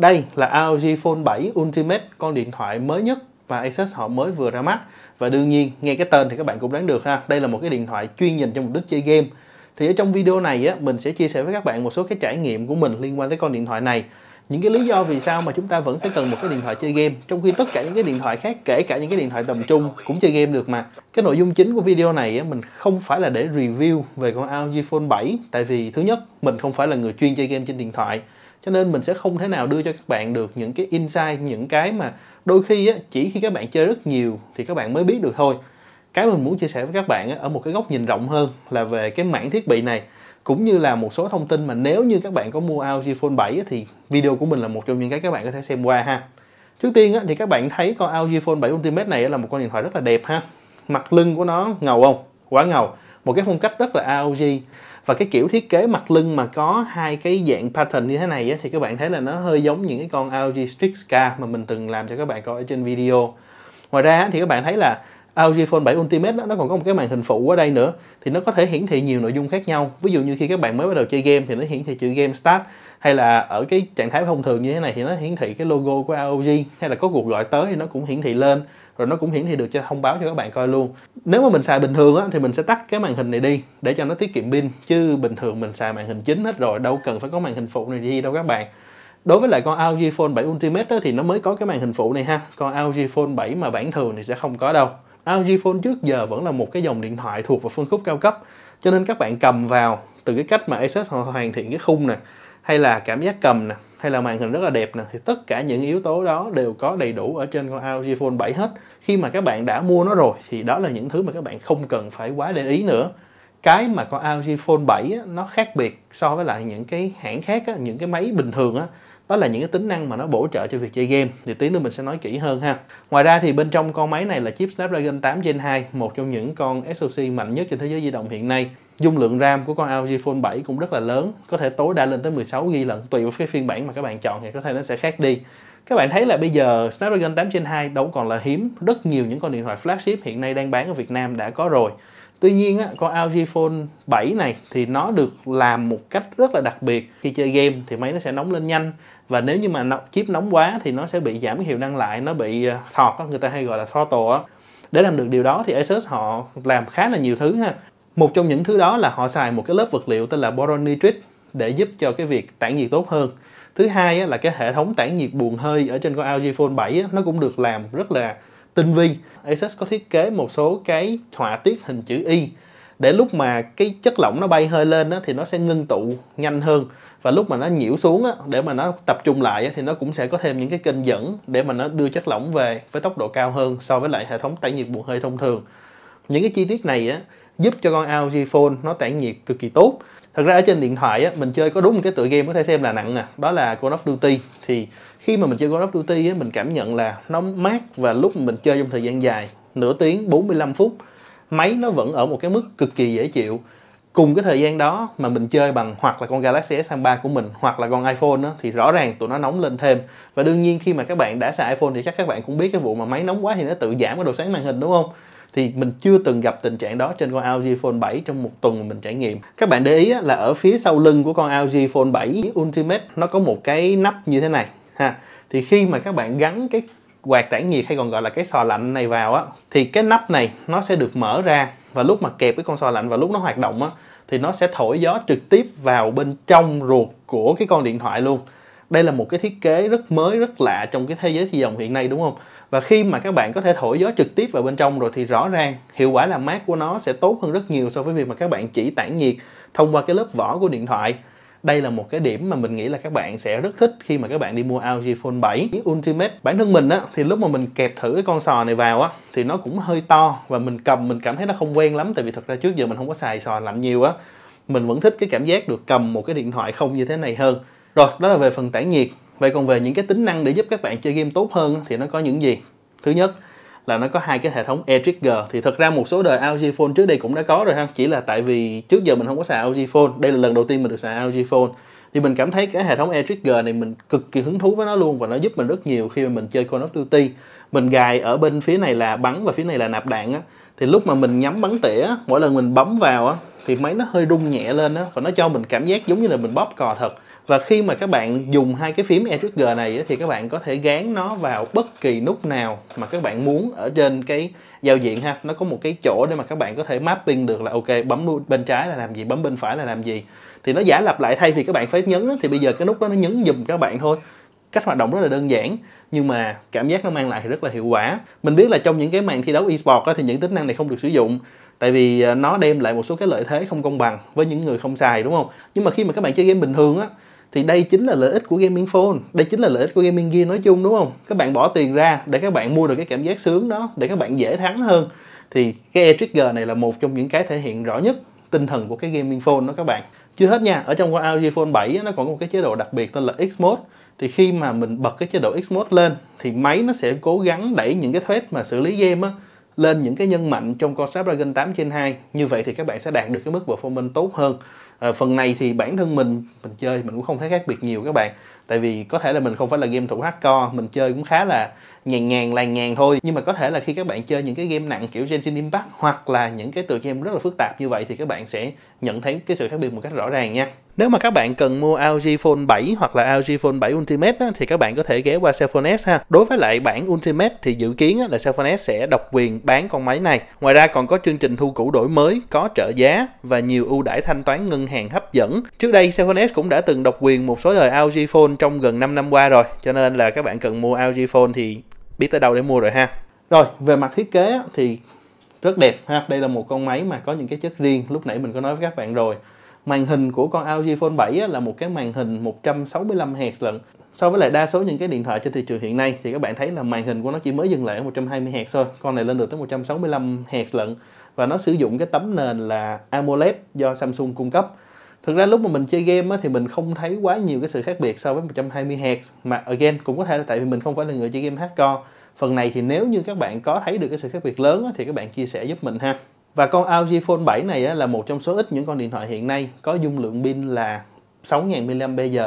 Đây là ROG Phone 7 Ultimate, con điện thoại mới nhất và Asus họ mới vừa ra mắt. Và đương nhiên, nghe cái tên thì các bạn cũng đoán được ha. Đây là một cái điện thoại chuyên dành cho mục đích chơi game. Thì ở trong video này á, mình sẽ chia sẻ với các bạn một số cái trải nghiệm của mình liên quan tới con điện thoại này. Những cái lý do vì sao mà chúng ta vẫn sẽ cần một cái điện thoại chơi game trong khi tất cả những cái điện thoại khác kể cả những cái điện thoại tầm trung cũng chơi game được mà. Cái nội dung chính của video này á, mình không phải là để review về con LG Phone 7 tại vì thứ nhất, mình không phải là người chuyên chơi game trên điện thoại cho nên mình sẽ không thể nào đưa cho các bạn được những cái insight những cái mà đôi khi á, chỉ khi các bạn chơi rất nhiều thì các bạn mới biết được thôi cái mình muốn chia sẻ với các bạn á, ở một cái góc nhìn rộng hơn là về cái mảng thiết bị này cũng như là một số thông tin mà nếu như các bạn có mua Audi Phone 7 á, thì video của mình là một trong những cái các bạn có thể xem qua ha trước tiên á, thì các bạn thấy con Audi Phone 7 Ultimate này là một con điện thoại rất là đẹp ha mặt lưng của nó ngầu không quá ngầu một cái phong cách rất là AOG và cái kiểu thiết kế mặt lưng mà có hai cái dạng pattern như thế này á, thì các bạn thấy là nó hơi giống những cái con LG Strix K mà mình từng làm cho các bạn coi ở trên video ngoài ra thì các bạn thấy là LG Phone 7 Ultimate đó, nó còn có một cái màn hình phụ ở đây nữa thì nó có thể hiển thị nhiều nội dung khác nhau ví dụ như khi các bạn mới bắt đầu chơi game thì nó hiển thị chữ game start hay là ở cái trạng thái thông thường như thế này thì nó hiển thị cái logo của LG hay là có cuộc gọi tới thì nó cũng hiển thị lên rồi nó cũng hiển thị được cho thông báo cho các bạn coi luôn nếu mà mình xài bình thường á, thì mình sẽ tắt cái màn hình này đi để cho nó tiết kiệm pin chứ bình thường mình xài màn hình chính hết rồi đâu cần phải có màn hình phụ này đi đâu các bạn đối với lại con LG Phone 7 Ultimate đó, thì nó mới có cái màn hình phụ này ha còn LG Phone 7 mà bản thường thì sẽ không có đâu LG Phone trước giờ vẫn là một cái dòng điện thoại thuộc vào phân khúc cao cấp cho nên các bạn cầm vào từ cái cách mà Asus họ hoàn thiện cái khung nè hay là cảm giác cầm nè hay là màn hình rất là đẹp nè thì tất cả những yếu tố đó đều có đầy đủ ở trên con LG Phone 7 hết khi mà các bạn đã mua nó rồi thì đó là những thứ mà các bạn không cần phải quá để ý nữa cái mà con LG Phone 7 á, nó khác biệt so với lại những cái hãng khác á, những cái máy bình thường á, đó là những cái tính năng mà nó bổ trợ cho việc chơi game thì tí nữa mình sẽ nói kỹ hơn ha ngoài ra thì bên trong con máy này là chip Snapdragon 8 Gen 2 một trong những con SoC mạnh nhất trên thế giới di động hiện nay dung lượng RAM của con LG Phone 7 cũng rất là lớn có thể tối đa lên tới 16 GB lận tùy vào cái phiên bản mà các bạn chọn thì có thể nó sẽ khác đi các bạn thấy là bây giờ Snapdragon 8 Gen 2 đâu còn là hiếm rất nhiều những con điện thoại flagship hiện nay đang bán ở Việt Nam đã có rồi Tuy nhiên á, con LG Phone 7 này thì nó được làm một cách rất là đặc biệt. Khi chơi game thì máy nó sẽ nóng lên nhanh và nếu như mà chip nóng quá thì nó sẽ bị giảm hiệu năng lại, nó bị ờ, thọt á, người ta hay gọi là throttle á. Để làm được điều đó thì Asus họ làm khá là nhiều thứ ha. Một trong những thứ đó là họ xài một cái lớp vật liệu tên là boron nitride để giúp cho cái việc tản nhiệt tốt hơn. Thứ hai á, là cái hệ thống tản nhiệt buồng hơi ở trên con LG Phone 7 á, nó cũng được làm rất là tinh vi Asus có thiết kế một số cái họa tiết hình chữ Y để lúc mà cái chất lỏng nó bay hơi lên á, thì nó sẽ ngưng tụ nhanh hơn và lúc mà nó nhiễu xuống á, để mà nó tập trung lại á, thì nó cũng sẽ có thêm những cái kênh dẫn để mà nó đưa chất lỏng về với tốc độ cao hơn so với lại hệ thống tản nhiệt buồng hơi thông thường những cái chi tiết này á, giúp cho con LG Phone nó tản nhiệt cực kỳ tốt thật ra ở trên điện thoại á, mình chơi có đúng một cái tựa game có thể xem là nặng à đó là Call of Duty thì khi mà mình chơi Call of Duty á, mình cảm nhận là nó mát và lúc mình chơi trong thời gian dài nửa tiếng 45 phút máy nó vẫn ở một cái mức cực kỳ dễ chịu cùng cái thời gian đó mà mình chơi bằng hoặc là con Galaxy s 3 của mình hoặc là con iPhone đó, thì rõ ràng tụi nó nóng lên thêm và đương nhiên khi mà các bạn đã xài iPhone thì chắc các bạn cũng biết cái vụ mà máy nóng quá thì nó tự giảm cái độ sáng màn hình đúng không thì mình chưa từng gặp tình trạng đó trên con LG Phone 7 trong một tuần mình trải nghiệm các bạn để ý là ở phía sau lưng của con LG Phone 7 Ultimate nó có một cái nắp như thế này ha thì khi mà các bạn gắn cái quạt tản nhiệt hay còn gọi là cái sò lạnh này vào á thì cái nắp này nó sẽ được mở ra và lúc mà kẹp cái con sò lạnh và lúc nó hoạt động á thì nó sẽ thổi gió trực tiếp vào bên trong ruột của cái con điện thoại luôn đây là một cái thiết kế rất mới rất lạ trong cái thế giới thị dòng hiện nay đúng không và khi mà các bạn có thể thổi gió trực tiếp vào bên trong rồi thì rõ ràng hiệu quả làm mát của nó sẽ tốt hơn rất nhiều so với việc mà các bạn chỉ tản nhiệt thông qua cái lớp vỏ của điện thoại đây là một cái điểm mà mình nghĩ là các bạn sẽ rất thích khi mà các bạn đi mua LG Phone 7 Ultimate bản thân mình á thì lúc mà mình kẹp thử cái con sò này vào á thì nó cũng hơi to và mình cầm mình cảm thấy nó không quen lắm tại vì thật ra trước giờ mình không có xài sò làm nhiều á mình vẫn thích cái cảm giác được cầm một cái điện thoại không như thế này hơn rồi, đó là về phần tản nhiệt. Vậy còn về những cái tính năng để giúp các bạn chơi game tốt hơn thì nó có những gì? Thứ nhất là nó có hai cái hệ thống e-trigger thì thật ra một số đời LG Phone trước đây cũng đã có rồi ha chỉ là tại vì trước giờ mình không có xài LG Phone đây là lần đầu tiên mình được xài LG Phone thì mình cảm thấy cái hệ thống e-trigger này mình cực kỳ hứng thú với nó luôn và nó giúp mình rất nhiều khi mà mình chơi Call of Duty mình gài ở bên phía này là bắn và phía này là nạp đạn á thì lúc mà mình nhắm bắn tỉa mỗi lần mình bấm vào á thì máy nó hơi rung nhẹ lên á và nó cho mình cảm giác giống như là mình bóp cò thật và khi mà các bạn dùng hai cái phím Air Trigger này thì các bạn có thể gán nó vào bất kỳ nút nào mà các bạn muốn ở trên cái giao diện ha nó có một cái chỗ để mà các bạn có thể mapping được là ok bấm bên trái là làm gì bấm bên phải là làm gì thì nó giả lặp lại thay vì các bạn phải nhấn thì bây giờ cái nút đó nó nhấn dùm các bạn thôi cách hoạt động rất là đơn giản nhưng mà cảm giác nó mang lại thì rất là hiệu quả mình biết là trong những cái màn thi đấu esports thì những tính năng này không được sử dụng tại vì ờ, nó đem lại một số cái lợi thế không công bằng với những người không xài đúng không nhưng mà khi mà các bạn chơi game bình thường á thì đây chính là lợi ích của gaming phone đây chính là lợi ích của gaming gear nói chung đúng không các bạn bỏ tiền ra để các bạn mua được cái cảm giác sướng đó để các bạn dễ thắng hơn thì cái e trigger này là một trong những cái thể hiện rõ nhất tinh thần của cái gaming phone đó các bạn chưa hết nha ở trong LG Phone 7 nó còn có một cái chế độ đặc biệt tên là X Mode thì khi mà mình bật cái chế độ X Mode lên thì máy nó sẽ cố gắng đẩy những cái thread mà xử lý game á lên những cái nhân mạnh trong concept Dragon 8 trên 2 như vậy thì các bạn sẽ đạt được cái mức performance tốt hơn à, phần này thì bản thân mình mình chơi mình cũng không thấy khác biệt nhiều các bạn tại vì có thể là mình không phải là game thủ hardcore mình chơi cũng khá là nhàn nhàn là nhàn thôi nhưng mà có thể là khi các bạn chơi những cái game nặng kiểu Genshin Impact hoặc là những cái tựa game rất là phức tạp như vậy thì các bạn sẽ nhận thấy cái sự khác biệt một cách rõ ràng nha nếu mà các bạn cần mua LG Phone 7 hoặc là LG Phone 7 Ultimate á, thì các bạn có thể ghé qua Cellphone S ha. Đối với lại bản Ultimate thì dự kiến á, là Cellphone S sẽ độc quyền bán con máy này. Ngoài ra còn có chương trình thu cũ đổi mới, có trợ giá và nhiều ưu đãi thanh toán ngân hàng hấp dẫn. Trước đây Cellphone S cũng đã từng độc quyền một số đời LG Phone trong gần 5 năm qua rồi, cho nên là các bạn cần mua LG Phone thì biết tới đâu để mua rồi ha rồi về mặt thiết kế thì rất đẹp ha đây là một con máy mà có những cái chất riêng lúc nãy mình có nói với các bạn rồi màn hình của con LG Phone 7 là một cái màn hình 165 Hz lận so với lại đa số những cái điện thoại trên thị trường hiện nay thì các bạn thấy là màn hình của nó chỉ mới dừng lại ở 120 Hz thôi con này lên được tới 165 Hz lận và nó sử dụng cái tấm nền là AMOLED do Samsung cung cấp thực ra lúc mà mình chơi game á, thì mình không thấy quá nhiều cái sự khác biệt so với 120 Hz mà again cũng có thể là tại vì mình không phải là người chơi game hardcore phần này thì nếu như các bạn có thấy được cái sự khác biệt lớn á, thì các bạn chia sẻ giúp mình ha và con LG Phone 7 này á, là một trong số ít những con điện thoại hiện nay có dung lượng pin là 6.000 mAh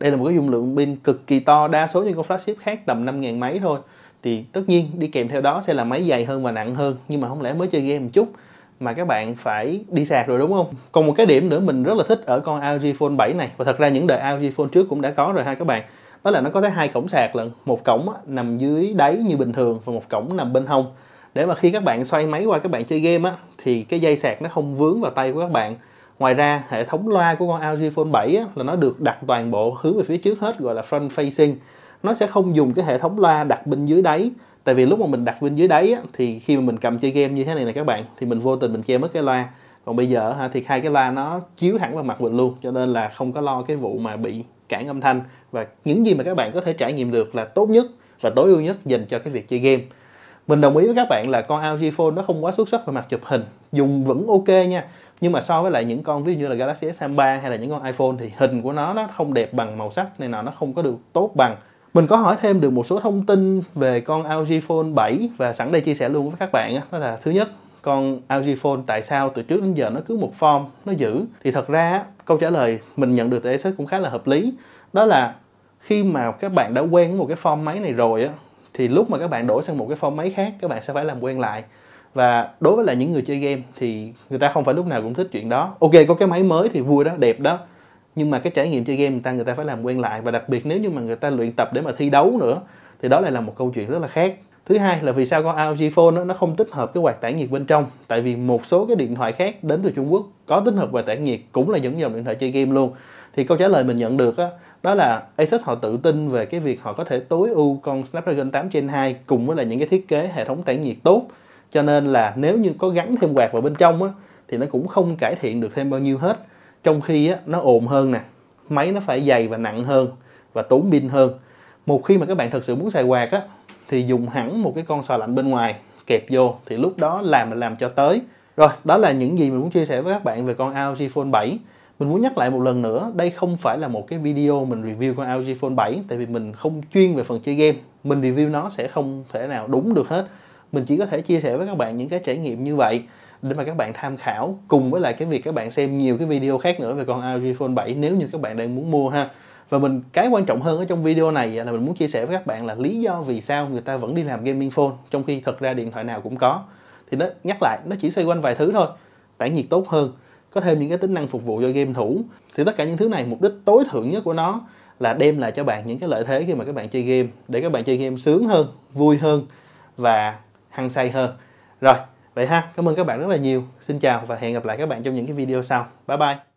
đây là một cái dung lượng pin cực kỳ to đa số những con flagship khác tầm 5.000 mấy thôi thì tất nhiên đi kèm theo đó sẽ là máy dày hơn và nặng hơn nhưng mà không lẽ mới chơi game một chút mà các bạn phải đi sạc rồi đúng không? Còn một cái điểm nữa mình rất là thích ở con LG Phone 7 này và thật ra những đời LG Phone trước cũng đã có rồi ha các bạn. Đó là nó có tới hai cổng sạc lận, một cổng nằm dưới đáy như bình thường và một cổng nằm bên hông. Để mà khi các bạn xoay máy qua các bạn chơi game á thì cái dây sạc nó không vướng vào tay của các bạn. Ngoài ra hệ thống loa của con LG Phone 7 á, là nó được đặt toàn bộ hướng về phía trước hết gọi là front facing. Nó sẽ không dùng cái hệ thống loa đặt bên dưới đáy tại vì lúc mà mình đặt bên dưới đáy á, thì khi mà mình cầm chơi game như thế này nè các bạn thì mình vô tình mình che mất cái loa còn bây giờ ha, thì hai cái loa nó chiếu thẳng vào mặt mình luôn cho nên là không có lo cái vụ mà bị cản âm thanh và những gì mà các bạn có thể trải nghiệm được là tốt nhất và tối ưu nhất dành cho cái việc chơi game mình đồng ý với các bạn là con LG Phone nó không quá xuất sắc về mặt chụp hình dùng vẫn ok nha nhưng mà so với lại những con ví dụ như là Galaxy S23 hay là những con iPhone thì hình của nó nó không đẹp bằng màu sắc này nọ nó không có được tốt bằng mình có hỏi thêm được một số thông tin về con LG Phone 7 và sẵn đây chia sẻ luôn với các bạn đó là thứ nhất con LG Phone tại sao từ trước đến giờ nó cứ một form nó giữ thì thật ra câu trả lời mình nhận được từ Asus cũng khá là hợp lý đó là khi mà các bạn đã quen với một cái form máy này rồi á thì lúc mà các bạn đổi sang một cái form máy khác các bạn sẽ phải làm quen lại và đối với là những người chơi game thì người ta không phải lúc nào cũng thích chuyện đó ok có cái máy mới thì vui đó đẹp đó nhưng mà cái trải nghiệm chơi game người ta người ta phải làm quen lại và đặc biệt nếu như mà người ta luyện tập để mà thi đấu nữa thì đó lại là một câu chuyện rất là khác thứ hai là vì sao con LG Phone nó, không tích hợp cái quạt tản nhiệt bên trong tại vì một số cái điện thoại khác đến từ Trung Quốc có tích hợp quạt tản nhiệt cũng là những dòng điện thoại chơi game luôn thì câu trả lời mình nhận được đó, đó là Asus họ tự tin về cái việc họ có thể tối ưu con Snapdragon 8 Gen 2 cùng với là những cái thiết kế hệ thống tản nhiệt tốt cho nên là nếu như có gắn thêm quạt vào bên trong á, thì nó cũng không cải thiện được thêm bao nhiêu hết trong khi á, nó ồn hơn nè máy nó phải dày và nặng hơn và tốn pin hơn một khi mà các bạn thật sự muốn xài quạt á, thì dùng hẳn một cái con sò lạnh bên ngoài kẹp vô thì lúc đó làm là làm cho tới rồi đó là những gì mình muốn chia sẻ với các bạn về con LG Phone 7 mình muốn nhắc lại một lần nữa đây không phải là một cái video mình review con LG Phone 7 tại vì mình không chuyên về phần chơi game mình review nó sẽ không thể nào đúng được hết mình chỉ có thể chia sẻ với các bạn những cái trải nghiệm như vậy để mà các bạn tham khảo cùng với lại cái việc các bạn xem nhiều cái video khác nữa về con LG Phone 7 nếu như các bạn đang muốn mua ha và mình cái quan trọng hơn ở trong video này là mình muốn chia sẻ với các bạn là lý do vì sao người ta vẫn đi làm gaming phone trong khi thật ra điện thoại nào cũng có thì nó nhắc lại nó chỉ xoay quanh vài thứ thôi tản nhiệt tốt hơn có thêm những cái tính năng phục vụ cho game thủ thì tất cả những thứ này mục đích tối thượng nhất của nó là đem lại cho bạn những cái lợi thế khi mà các bạn chơi game để các bạn chơi game sướng hơn vui hơn và hăng say hơn rồi vậy ha cảm ơn các bạn rất là nhiều xin chào và hẹn gặp lại các bạn trong những cái video sau bye bye